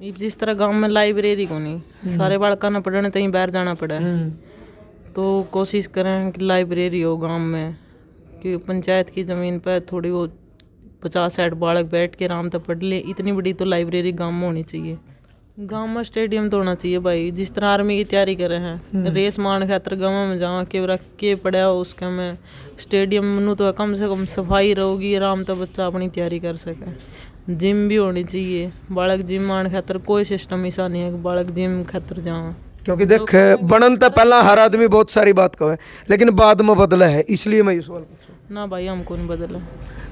जिस तरह गांव में लाइब्रेरी को नहीं सारे बालका ने पढ़ने तहीं बाहर जाना पड़ा हम्म। तो कोशिश करें कि लाइब्रेरी हो गांव में कि पंचायत की ज़मीन पर थोड़ी वो पचास साठ बालक बैठ के आराम तक पढ़ ले इतनी बड़ी तो लाइब्रेरी गाँव में होनी चाहिए गाँव में स्टेडियम तो होना चाहिए भाई जिस तरह आर्मी की तैयारी रहे हैं हम्म। रेस मान खातर गाँव में जाओ के रख के पढ़ा हो उसके में स्टेडियम नू तो कम से कम सफाई रहोगी आराम तक बच्चा अपनी तैयारी कर सके जिम भी होनी चाहिए बालक जिम आने खातर कोई सिस्टम ऐसा नहीं है कि बालक जिम खातर जाओ क्योंकि देख बनन तो पहला हर आदमी बहुत सारी बात कहे लेकिन बाद में बदला है इसलिए मैं ये सवाल ना भाई हमको नहीं बदला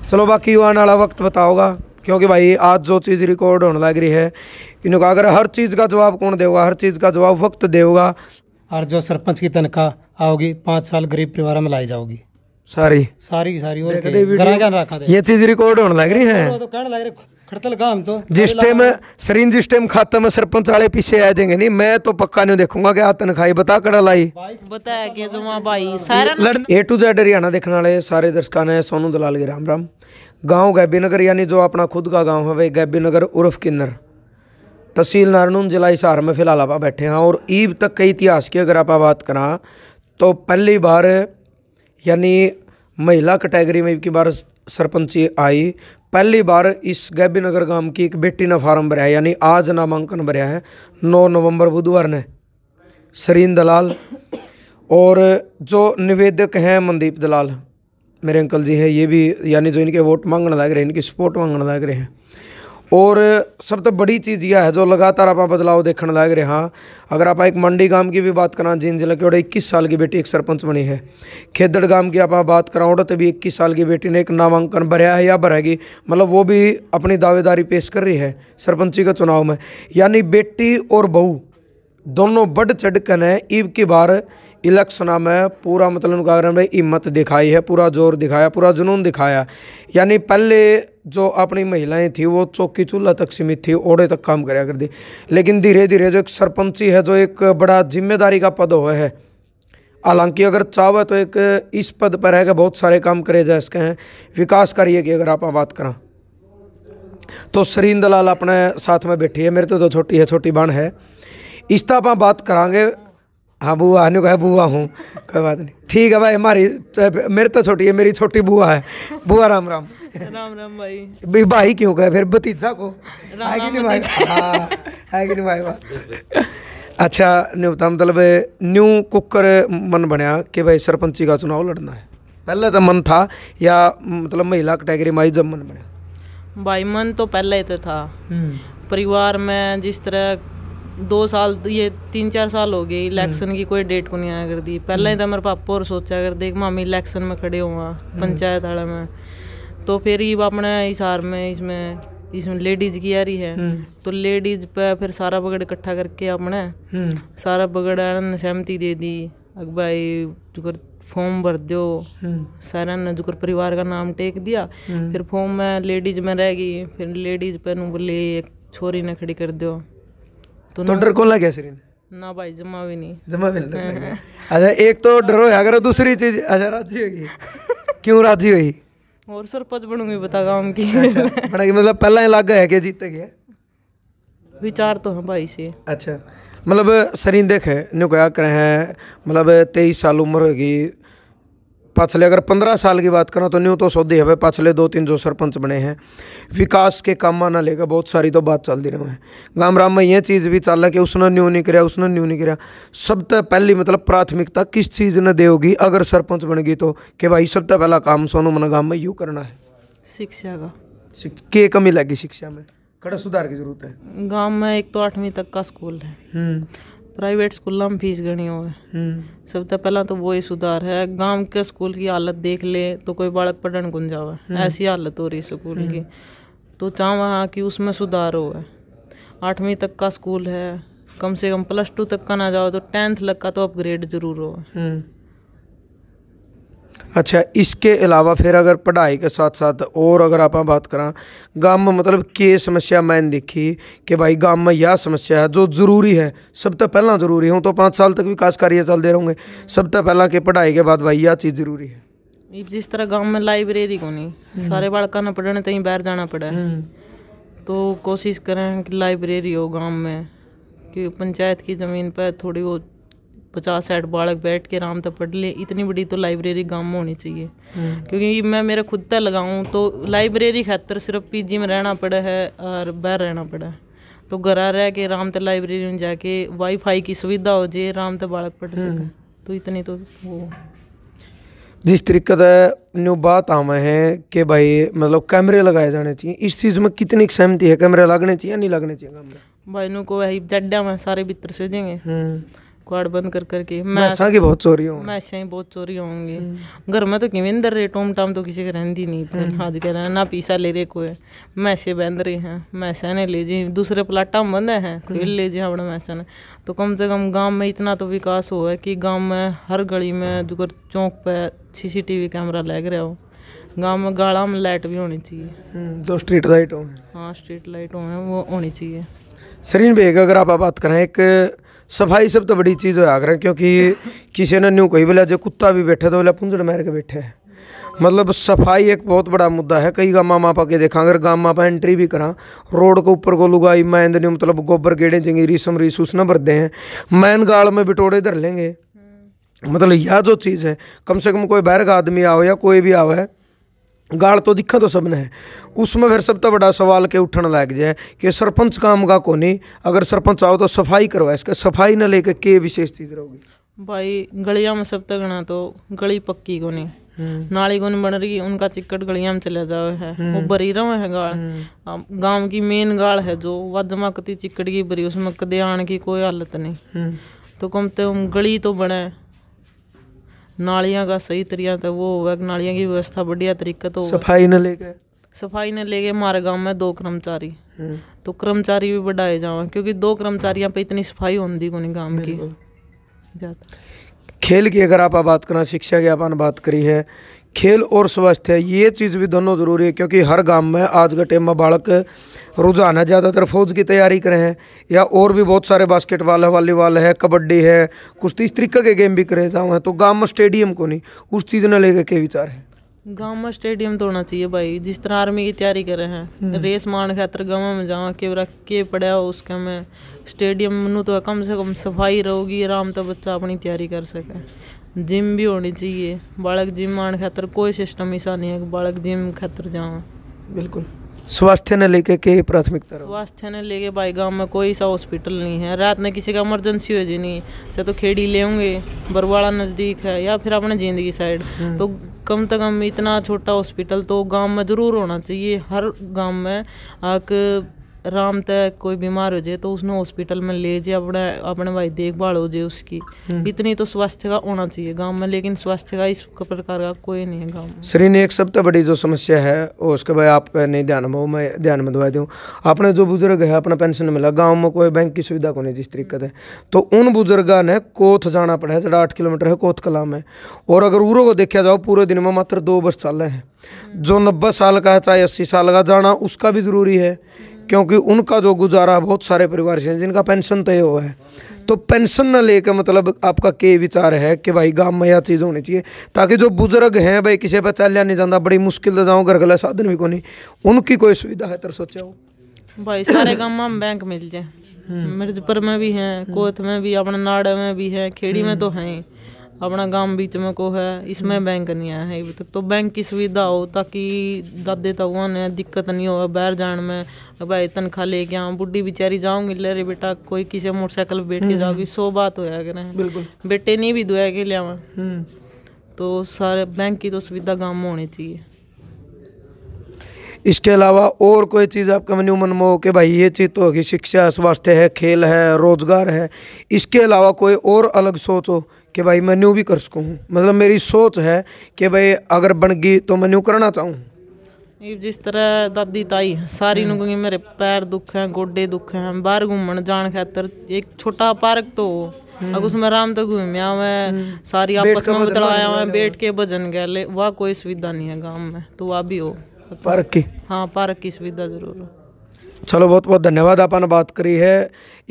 चलो बाकी आने वाला वक्त बताओगा क्योंकि भाई आज जो चीज़ रिकॉर्ड होने लग रही है इनको अगर हर चीज़ का जवाब कौन देगा हर चीज़ का जवाब वक्त देगा और जो सरपंच की तनख्वाह आओगी पाँच साल गरीब परिवार में लाई जाओगी सारी सारी सारी और रखा था ये चीज रिकॉर्ड होने लग रही है तो कहने लग रहे खड़तल काम तो जिस टाइम सरीन जिस टाइम खाता सरपंच वाले पीछे आ जाएंगे नहीं मैं तो पक्का नहीं देखूंगा कि आतन बता कड़ा लाई तो बताया कि तुम भाई सारा ए टू जेड हरियाणा देखने वाले सारे दर्शकों ने सोनू दलाल के राम राम गांव गैबीनगर यानी जो अपना खुद का गांव है वही गैबीनगर उर्फ किन्नर तहसील नारनून जिला हिसार में फिलहाल आप बैठे हैं और ईब तक कई इतिहास की अगर आप बात करा तो पहली बार यानी महिला कैटेगरी में की बार सरपंची आई पहली बार इस गैबी नगर गांव की एक बेटी ने फार्म भरा है यानी आज नामांकन भरया है 9 नवंबर बुधवार ने सरीन दलाल और जो निवेदक हैं मनदीप दलाल मेरे अंकल जी हैं ये भी यानी जो इनके वोट मांगने लग रहे हैं इनकी सपोर्ट मांगने लग रहे हैं और सब तो बड़ी चीज़ यह है जो लगातार आप बदलाव देखने लग रहे हैं अगर आप एक मंडी गांव की भी बात करा जिन जिला की और इक्कीस साल की बेटी एक सरपंच बनी है खेदड़ गांव की आप बात करें और तभी इक्कीस साल की बेटी ने एक नामांकन भरया है या भरेगी मतलब वो भी अपनी दावेदारी पेश कर रही है सरपंची के चुनाव में यानी बेटी और बहू दोनों बढ़ चढ़ कर ईब की बार इलेक्शन में पूरा मतलब उनका अगर हिम्मत दिखाई है पूरा जोर दिखाया पूरा जुनून दिखाया यानी पहले जो अपनी महिलाएं थी वो चौकी चूल्हा तक सीमित थी ओढ़े तक काम कराया दी लेकिन धीरे धीरे जो एक सरपंची है जो एक बड़ा जिम्मेदारी का पद हुआ है हालांकि अगर चाहे तो एक इस पद पर है कि बहुत सारे काम करे जा सके हैं विकास कार्य की अगर आप बात करें तो सरीन दलाल अपने साथ में बैठी है मेरे तो दो छोटी है छोटी बहन है इस तरह आप बात करा हाँ बुआ ने कहा बुआ हूँ कोई बात नहीं ठीक है भाई हमारी मेरे तो छोटी है मेरी छोटी बुआ है बुआ राम राम राम राम भाई भाई, भाई क्यों कहे फिर भतीजा को है कि नहीं भाई हाँ, है कि नहीं भाई बात अच्छा न्यूता तो मतलब न्यू कुकर मन बनया कि भाई सरपंची का चुनाव लड़ना है पहले तो मन था या मतलब महिला कैटेगरी माई जब मन बनया भाई मन तो पहले ही तो था हम्म। परिवार में जिस तरह दो साल ये तीन चार साल हो गए इलेक्शन हम्म। की कोई डेट को नहीं आया कर दी पहले ही हम्म। तो मेरे पापा और सोचा कर दे मामी इलेक्शन में खड़े हुआ हम्म। पंचायत आड़ा में तो फिर ये अपने हार में इसमें इसमें लेडीज की आ रही है तो लेडीज पे फिर सारा बगड़ इकट्ठा करके अपने सारा बगड़ ने सहमति दे दी अग भाई जुकर फॉर्म भर दो सारा ने जुकर परिवार का नाम टेक दिया फिर फॉर्म में लेडीज में रह गई फिर लेडीज पे बोले एक छोरी ने खड़ी कर दो तो, डर कौन लगे शरीर ना भाई जमा भी नहीं जमा भी नहीं अच्छा एक तो डर होया अगर दूसरी चीज अच्छा राजी होगी क्यों राजी हुई और सरपंच बनूंगी बता गांव की अच्छा, मतलब पहला ही लागा है कि जीते गए विचार तो है भाई से अच्छा मतलब शरीर देखे न्यू क्या करे हैं मतलब तेईस साल उम्र होगी पछले अगर पंद्रह साल की बात करें तो न्यू तो सौदी है पछले दो तीन जो सरपंच बने हैं विकास के काम माना लेगा बहुत सारी तो बात चलती रहे हैं गाम राम में ये चीज़ भी चल रहा कि उसने न्यू नहीं कराया उसने न्यू नहीं कराया सब तक पहली मतलब प्राथमिकता किस चीज़ ने देगी अगर सरपंच बनेगी तो कि भाई सब तक पहला काम सोनू मन गाम में यू करना है शिक्षा का के कमी लगी शिक्षा में कड़ा सुधार की जरूरत है गाँव में एक तो आठवीं तक का स्कूल है हम्म। प्राइवेट स्कूलों में फीस घनी हो सबसे पहला तो वही सुधार है गांव के स्कूल की हालत देख ले तो कोई बालक पढ़ने गुन जावे ऐसी हालत हो रही स्कूल की तो चाह कि उसमें सुधार हो आठवीं तक का स्कूल है कम से कम प्लस टू तक का ना जाओ तो टेंथ लग का तो अपग्रेड जरूर हो अच्छा इसके अलावा फिर अगर पढ़ाई के साथ साथ और अगर आप बात करा गम मतलब के समस्या मैंने देखी कि भाई गम में यह समस्या है जो जरूरी है सब तो पहला जरूरी हूँ तो पाँच साल तक विकास कार्य चलते रहोंगे सब तो पहला के पढ़ाई के बाद भाई यह चीज़ जरूरी है जिस तरह गाँव में लाइब्रेरी को नहीं हम्म। सारे बालक ने पढ़ने तई बाहर जाना पड़ा हम्म। तो कोशिश करें कि लाइब्रेरी हो गाँव में कि पंचायत की ज़मीन पर थोड़ी बहुत पचास साठ बालक बैठ के आराम से पढ़ ले इतनी बड़ी तो लाइब्रेरी गाँव होनी चाहिए क्योंकि मैं मेरा खुद का लगाऊँ तो लाइब्रेरी खातर सिर्फ पीजी में रहना पड़ा है और बाहर रहना पड़ा है तो घर रह के आराम से लाइब्रेरी में जाके वाईफाई की सुविधा हो जाए आराम से बालक पढ़ सके हम्म। तो इतनी तो वो जिस तरीके से न्यू बात आवे है कि भाई मतलब कैमरे लगाए जाने चाहिए इस चीज़ में कितनी सहमति है कैमरे लगने चाहिए या नहीं लगने चाहिए कैमरे भाई को वही जड्डा में सारे भीतर सोचेंगे हम्म। क्वाड बंद कर करके मैं ऐसा की बहुत चोरी हूँ मैं ही बहुत चोरी होंगी हम्म। घर में तो किमें अंदर रहे टोम टाम तो किसी के रहती नहीं हम्म। पर हाथ के रहना ना पीसा ले रहे कोई मैसे बंद रहे हैं मैसा ने ले जी दूसरे प्लाटा में बंदे हैं हम्म। ले जी अपने मैसा ने तो कम से कम गांव में इतना तो विकास हुआ है कि गांव में हर गली में जुकर हाँ। चौक पे सीसीटीवी कैमरा लग रहा हो गांव में गाड़ा में लाइट भी होनी चाहिए दो स्ट्रीट लाइट हो हाँ स्ट्रीट लाइट हो वो होनी चाहिए सरीन बेग अगर आप बात करें एक सफाई सब तो बड़ी चीज़ हो आगरा क्योंकि किसी ने न्यू कही बोला जो कुत्ता भी बैठे तो बोला पुंजड़ मार के बैठे हैं मतलब सफाई एक बहुत बड़ा मुद्दा है कई गामा मापा के देखा अगर गामा मापा एंट्री भी करा रोड के ऊपर को लुगाई मैं नहीं मतलब गोबर गेड़े चेंगे रिसम रिसूस न भरते हैं मैन गाल में बिटोड़े धर लेंगे मतलब यह जो चीज़ है कम से कम कोई बाहर का आदमी आओ या कोई भी आवे ਗਾਲ ਤੋਂ ਦਿਖਾਂ ਤੋਂ ਸਭ ਨੇ ਉਸ ਵਿੱਚ ਫਿਰ ਸਭ ਤੋਂ ਵੱਡਾ ਸਵਾਲ ਕੇ ਉੱਠਣ ਲੱਗ ਜਾਏ ਕਿ काम का को नहीं अगर सरपंच आओ तो सफाई करवाए इसका सफाई ना लेके के विशेष चीज रहोगी भाई गलियां में सब तक तो ना तो गली पक्की को नहीं हम्म। नाली गुन बन रही उनका चिक्कट गलिया में चला जाओ है हम्म। वो बरी रहो है गाल हम्म। गांव की मेन गाल है जो वह जमा कती चिक्कट की बरी उसमें कदे आने की कोई हालत नहीं तो कम से कम गली तो बने नालियाँ का सही तरीका तो वो होगा कि की व्यवस्था बढ़िया तरीके तो सफाई न लेके सफाई ने लेके हमारे गांव में दो कर्मचारी तो कर्मचारी भी बढ़ाए जावा क्योंकि दो कर्मचारियाँ पे इतनी सफाई होती को गांव की खेल की अगर आप बात करना शिक्षा की अपन बात करी है खेल और स्वास्थ्य ये चीज़ भी दोनों ज़रूरी है क्योंकि हर गांव में आज के टाइम में बालक रुझान है ज़्यादातर फौज की तैयारी करें हैं या और भी बहुत सारे बास्केटबॉल है वॉलीबॉल है कबड्डी है कुश्ती इस तरीके के गेम भी करे जाऊँ हैं तो गाँव में स्टेडियम को नहीं उस चीज़ ने लेकर के विचार है गाँव में स्टेडियम तो होना चाहिए भाई जिस तरह आर्मी की तैयारी करे हैं हम्म। रेस मारने खातर गाँव में जाऊँ के के पड़ा उसके में स्टेडियम तो कम से कम सफाई रहोगी आराम तो बच्चा अपनी तैयारी कर सके जिम भी होनी चाहिए बालक जिम आने खातर कोई सिस्टम ऐसा नहीं है कि बालक जिम खातर जाओ बिल्कुल स्वास्थ्य ने लेके के प्राथमिकता स्वास्थ्य ने लेके भाई गांव में कोई सा हॉस्पिटल नहीं है रात में किसी का इमरजेंसी हो जी नहीं चाहे तो खेड़ी ले होंगे बरवाड़ा नज़दीक है या फिर अपने जिंदगी साइड हम्म। तो कम से कम इतना छोटा हॉस्पिटल तो गांव में ज़रूर होना चाहिए हर गांव में आक आराम तय कोई बीमार हो जाए तो उसने हॉस्पिटल में ले जाए अपने अपने भाई देखभाल हो जाए उसकी हम्म। इतनी तो स्वास्थ्य का होना चाहिए गांव में लेकिन स्वास्थ्य का इस प्रकार का कोई नहीं है गांव में श्री ने एक सबसे बड़ी जो समस्या है वो उसके भाई आपका नहीं ध्यान में मैं ध्यान में दवा दूँ अपने जो बुजुर्ग है अपना पेंशन मिला गाँव में कोई बैंक की सुविधा को नहीं जिस तरीके से तो उन बुजुर्ग ने कोथ जाना पड़ा है जरा आठ किलोमीटर है कोथ कला में और अगर उरो को देखा जाओ पूरे दिन में मात्र दो बस चल रहे हैं जो नब्बे साल का है चाहे अस्सी साल का जाना उसका भी ज़रूरी है क्योंकि उनका जो गुजारा बहुत सारे परिवार से जिनका पेंशन तय हुआ है तो पेंशन न लेकर मतलब आपका के विचार है कि भाई गांव में यह चीज़ होनी चाहिए ताकि जो बुजुर्ग हैं भाई किसी पर चलिया नहीं जाता बड़ी मुश्किल से जाऊँ घर गला साधन भी को नहीं उनकी कोई सुविधा है तर सोचा हो भाई सारे गाँव में बैंक मिल जाए मिर्जपुर में भी हैं कोत में भी अपने नाड़े में भी हैं खेड़ी में तो हैं अपना गांव बीच में को है इसमें बैंक हम्म। नहीं आया है अभी तक तो बैंक की सुविधा हो ताकि दादे तगुआ ने दिक्कत नहीं हो बाहर जाने में भाई तनख्वाह लेके आऊँ बुढ़ी बेचारी जाऊंगी ले रे बेटा कोई किसी मोटरसाइकिल बैठ के हम्म। जाओगी सो बात होया करें बेटे नहीं भी दुआ के लिया हम्म। तो सारे बैंक की तो सुविधा गाँव में होनी चाहिए इसके अलावा और कोई चीज़ आपका मेन्यू मन में हो कि भाई ये चीज़ तो होगी शिक्षा स्वास्थ्य है खेल है रोजगार है इसके अलावा कोई और अलग सोच हो कि भाई मैं न्यू भी कर सकूँ मतलब मेरी सोच है कि भाई अगर बन गई तो मैं न्यू करना चाहूँ जिस तरह दादी ताई सारी हम्म। नु मेरे पैर दुख हैं गोडे दुख हैं बाहर घूमन जान खातर एक छोटा पार्क तो हम्म। अब उसमें आराम तो घूमया मैं हम्म। सारी आपस में बतलाया मैं बैठ के भजन गया ले वह कोई सुविधा नहीं है गाँव में तो वह भी हो पार्क की हाँ पार्क की सुविधा जरूर चलो बहुत बहुत धन्यवाद आपने बात करी है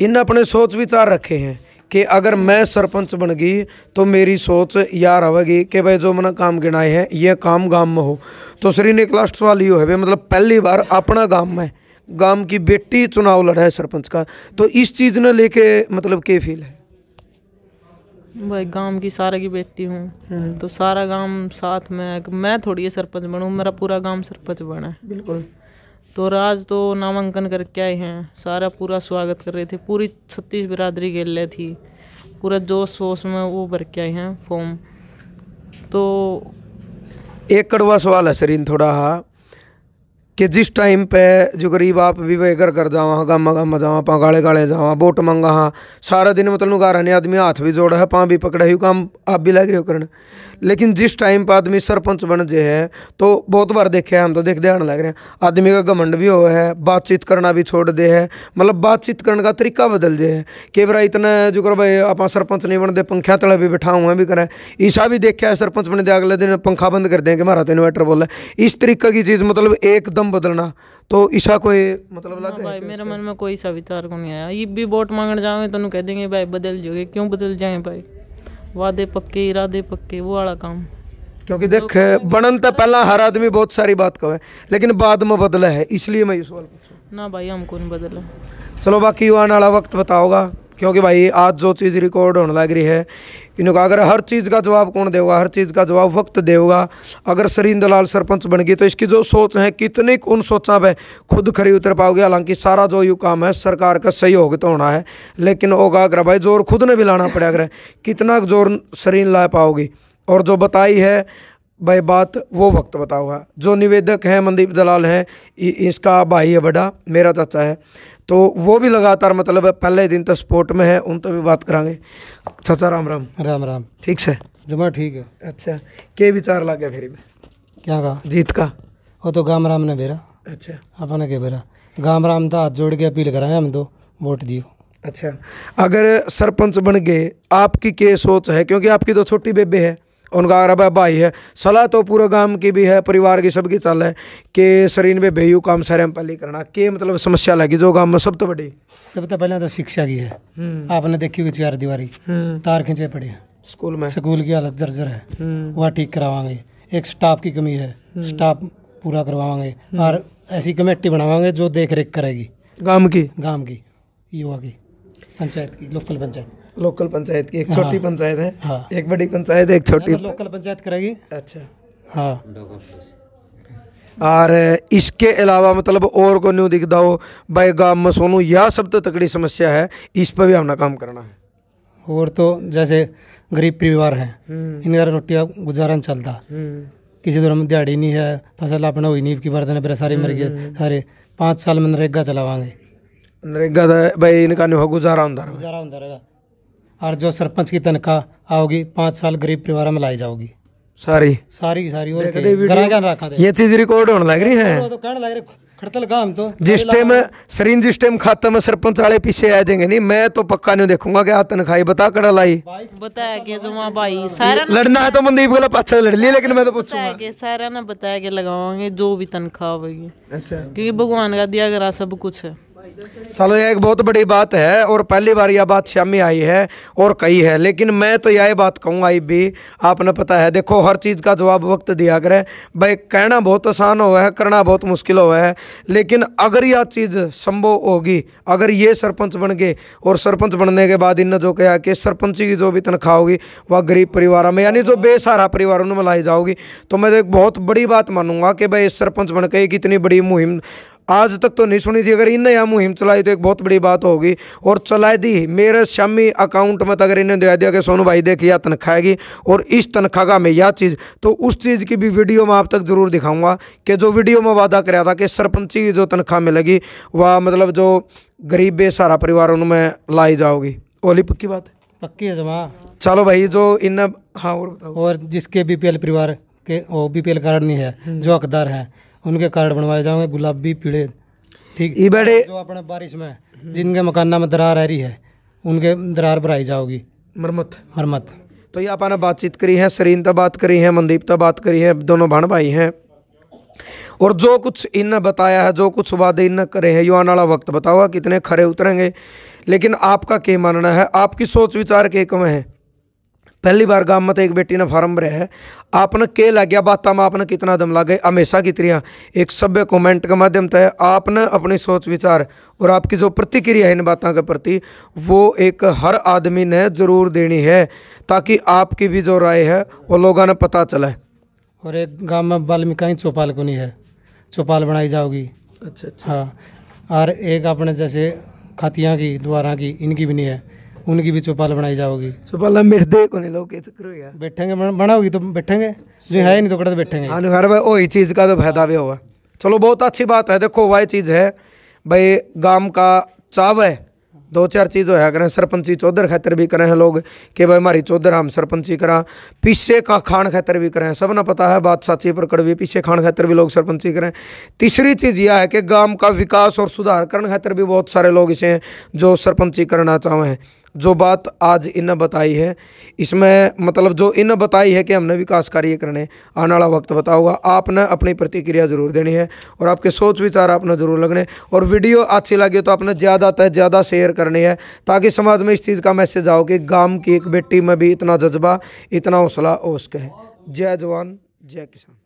इन अपने सोच विचार रखे हैं कि अगर मैं सरपंच बन गई तो मेरी सोच यार रहेगी कि भाई जो मैंने काम गिनाए हैं ये काम गांव में हो तो श्री ने लास्ट सवाल यो है भाई मतलब पहली बार अपना गांव में गांव की बेटी चुनाव लड़ा है सरपंच का तो इस चीज़ ने लेके मतलब के फील है भाई गांव की सारे की बेटी हूँ हम्म। तो सारा गांव साथ में मैं थोड़ी सरपंच बनू मेरा पूरा गांव सरपंच बना है बिल्कुल तो राज तो नामांकन करके आए हैं सारा पूरा स्वागत कर रहे थे पूरी छत्तीस बिरादरी खेल रही थी पूरा जोश वोश में वो भर के आए हैं फॉर्म तो एक कड़वा सवाल है सरीन थोड़ा हाँ कि जिस टाइम पे जो गरीब आप विवेकर कर जावा गम गम जावा पा गाले गाले जावा वोट मंगा हाँ सारा दिन मतलब गा रहने आदमी हाथ भी जोड़ा है पाँ भी पकड़ा ही काम आप भी लग रहे हो करने लेकिन जिस टाइम पर आदमी सरपंच बन जे है तो बहुत बार देखे हम तो देख ध्यान लग रहे हैं आदमी का घमंड भी हो है बातचीत करना भी छोड़ दे है मतलब बातचीत करने का तरीका बदल जे है कई बार इतना जो कर भाई आप सरपंच नहीं बनते पंखा तले भी बैठा हुआ भी करें ईसा भी देखा है सरपंच बने दे अगले दिन पंखा बंद कर दें कि महाराज इन्वर्टर बोला इस तरीके की चीज़ मतलब एकदम कम बदलना तो ईशा को ये मतलब हाँ लगता भाई मेरे मन में कोई सा विचार को नहीं आया ये भी वोट मांगने जाओगे तो कह देंगे भाई बदल जाओगे क्यों बदल जाए भाई वादे पक्के इरादे पक्के वो वाला काम क्योंकि देख बनन तो पहला हर आदमी बहुत सारी बात कहे लेकिन बाद में बदला है इसलिए मैं ये सवाल पूछा ना भाई हमको नहीं बदला चलो बाकी युवा वक्त बताओगा क्योंकि भाई आज जो चीज़ रिकॉर्ड होने लग रही है इनको अगर हर चीज़ का जवाब कौन देगा हर चीज़ का जवाब वक्त देगा अगर सरीन दलाल सरपंच बन गई तो इसकी जो सोच है कितनी उन सोचा पे खुद खरी उतर पाओगे हालांकि सारा जो यू काम है सरकार का सहयोग तो होना है लेकिन होगा अगर भाई जोर खुद ने भी लाना पड़े अगर कितना जोर सरीन ला पाओगी और जो बताई है भाई बात वो वक्त बताओगा जो निवेदक हैं मनदीप दलाल हैं इसका भाई है बड़ा मेरा चाचा है तो वो भी लगातार मतलब है पहले दिन तो स्पोर्ट में है उन तो भी बात करांगे चाचा राम राम राम राम ठीक से जमा ठीक है अच्छा के विचार गया फिर में क्या कहा जीत का वो तो गाम राम ने भेरा अच्छा अपने के भेरा गाम राम था हाथ जोड़ के अपील कराए हम तो वोट दियो अच्छा अगर सरपंच बन गए आपकी के सोच है क्योंकि आपकी तो छोटी बेबे है उनका अरब भाई है सलाह तो पूरे गांव की भी है परिवार की सबकी चल है कि शरीर में बेयू काम सारे पहले करना के मतलब समस्या लगी जो गांव में सब तो बड़ी सब तो पहले तो शिक्षा की है हम्म। आपने देखी हुई चार दीवारी हम्म। तार खींचे पड़े हैं स्कूल में स्कूल की हालत जर्जर है हम्म। वह ठीक करवाएंगे एक स्टाफ की कमी है स्टाफ पूरा करवाएंगे और ऐसी कमेटी बनावाएंगे जो देख करेगी गाँव की गाँव की युवा की पंचायत की लोकल पंचायत लोकल पंचायत की एक हाँ, छोटी पंचायत है हाँ, एक बड़ी पंचायत है एक छोटी मतलब लोकल पंचायत करेगी अच्छा हाँ और इसके अलावा मतलब और को न्यू दिखता हो भाई गाँव में सोनू यह सब तो तकड़ी समस्या है इस पर भी हमने काम करना है और तो जैसे गरीब परिवार है हम्म। इनका तो रोटियाँ गुजारा चलता हम्म। किसी दौरान दिहाड़ी नहीं है फसल अपना हुई नहीं की बार देने पर सारे मर गए हम्म। सारे पाँच साल में नरेगा चलावाएंगे नरेगा भाई इनका नहीं हो गुजारा होता रहेगा और जो सरपंच की तनख्वाह आओगी पाँच साल गरीब परिवार में लाई जाओगी सारी सारी सारी और तो रखा ये चीज रिकॉर्ड होने लग रही है तो काम तो टाइम खाता में सरपंच वाले पीछे आ जाएंगे नहीं मैं तो पक्का नहीं देखूंगा कि तनखाई बता कड़ा लाई बताया भाई सारा लड़ना है तो मनदीप वाला पाछा लड़ लिया लेकिन मैं तो पूछूंगा सारा ने बताया कि लगावाएंगे जो भी तनख्वाह होगी अच्छा क्योंकि भगवान का दिया गया सब कुछ है चलो यह एक बहुत बड़ी बात है और पहली बार यह बात श्यामी आई है और कही है लेकिन मैं तो यह बात कहूँगा आई भी आपने पता है देखो हर चीज़ का जवाब वक्त दिया करें भाई कहना बहुत आसान हो है करना बहुत मुश्किल हुआ है लेकिन अगर यह चीज़ संभव होगी अगर ये सरपंच बन गए और सरपंच बनने के बाद इनने जो कहा कि सरपंच की जो भी तनख्वाह होगी वह गरीब परिवार में यानी जो बेसहारा परिवार उनमें लाई जाओगी तो मैं तो एक बहुत बड़ी बात मानूंगा कि भाई सरपंच बन के एक इतनी बड़ी मुहिम आज तक तो नहीं सुनी थी अगर इनने यह मुहिम चलाई तो एक बहुत बड़ी बात होगी और चलाई दी मेरे शामी अकाउंट में तो अगर इन्हें दिखाई दिया कि सोनू भाई देख यह तनख्वाह आएगी और इस तनख्वाह का मैं यह चीज़ तो उस चीज़ की भी वीडियो मैं आप तक ज़रूर दिखाऊंगा कि जो वीडियो में वादा कराया था कि सरपंची की जो तनख्वाह मिलेगी वह मतलब जो गरीब बेसहारा परिवार उनमें लाई जाओगी ओली पक्की बात है पक्की है जमा चलो भाई जो इन हाँ और बताओ और जिसके एल परिवार के ओ एल कार्ड नहीं है हम्म। जो हकदार हैं उनके कार्ड बनवाए जाओगे गुलाबी पीड़े ठीक ये बड़े जो अपने बारिश में जिनके मकाना में दरार आ रही है उनके दरार आई जाओगी मरम्मत मरम्मत तो ये आपने बातचीत करी है सरीन तो बात करी है मनदीप तो बात करी है दोनों भाण भाई हैं और जो कुछ इन बताया है जो कुछ वादे इन करे हैं युवा वाला वक्त बताओ कितने खरे उतरेंगे लेकिन आपका क्या मानना है आपकी सोच विचार के कम है पहली बार गम में तो एक बेटी ने फार्म भरया है आपने के लग गया बात में आपने कितना दम गए हमेशा की एक सभ्य कॉमेंट के माध्यम से आपने अपनी सोच विचार और आपकी जो प्रतिक्रिया है इन बातों के प्रति वो एक हर आदमी ने ज़रूर देनी है ताकि आपकी भी जो राय है वो लोगों ने पता चले और एक गाँव में कहीं चौपाल को नहीं है चौपाल बनाई जाओगी अच्छा अच्छा हाँ और एक अपने जैसे खातियाँ की द्वारा की इनकी भी नहीं है उनकी भी चौपाल बनाई जाओगी चौपाल हम को नहीं बैठेंगे बनाओगी तो बैठेंगे जो है नहीं तो कड़े तो बैठेंगे हाँ, हर वही चीज़ का तो फायदा भी होगा चलो बहुत अच्छी बात है देखो वही चीज़ है भाई गांव का चाव है दो चार चीज़ होया करें सरपंची चौधर खातर भी करें हैं लोग कि भाई हमारी चौधर हम सरपंची करा पीछे का खान खातर भी करें सब ना पता है बात साची पर कड़वी पीछे खान खातर भी लोग सरपंची करें तीसरी चीज़ यह है कि गांव का विकास और सुधार करने खातर भी बहुत सारे लोग इसे हैं जो सरपंची करना चाहें जो बात आज इन्हें बताई है इसमें मतलब जो इन्हें बताई है कि हमने विकास कार्य करने आने वाला वक्त बताऊंगा आपने अपनी प्रतिक्रिया ज़रूर देनी है और आपके सोच विचार आपने ज़रूर लगने और वीडियो अच्छी लगी तो आपने ज़्यादा तय ज़्यादा शेयर करनी है ताकि समाज में इस चीज़ का मैसेज आओ कि गाँव की एक बेटी में भी इतना जज्बा इतना हौसला हो सके जय जवान जय किसान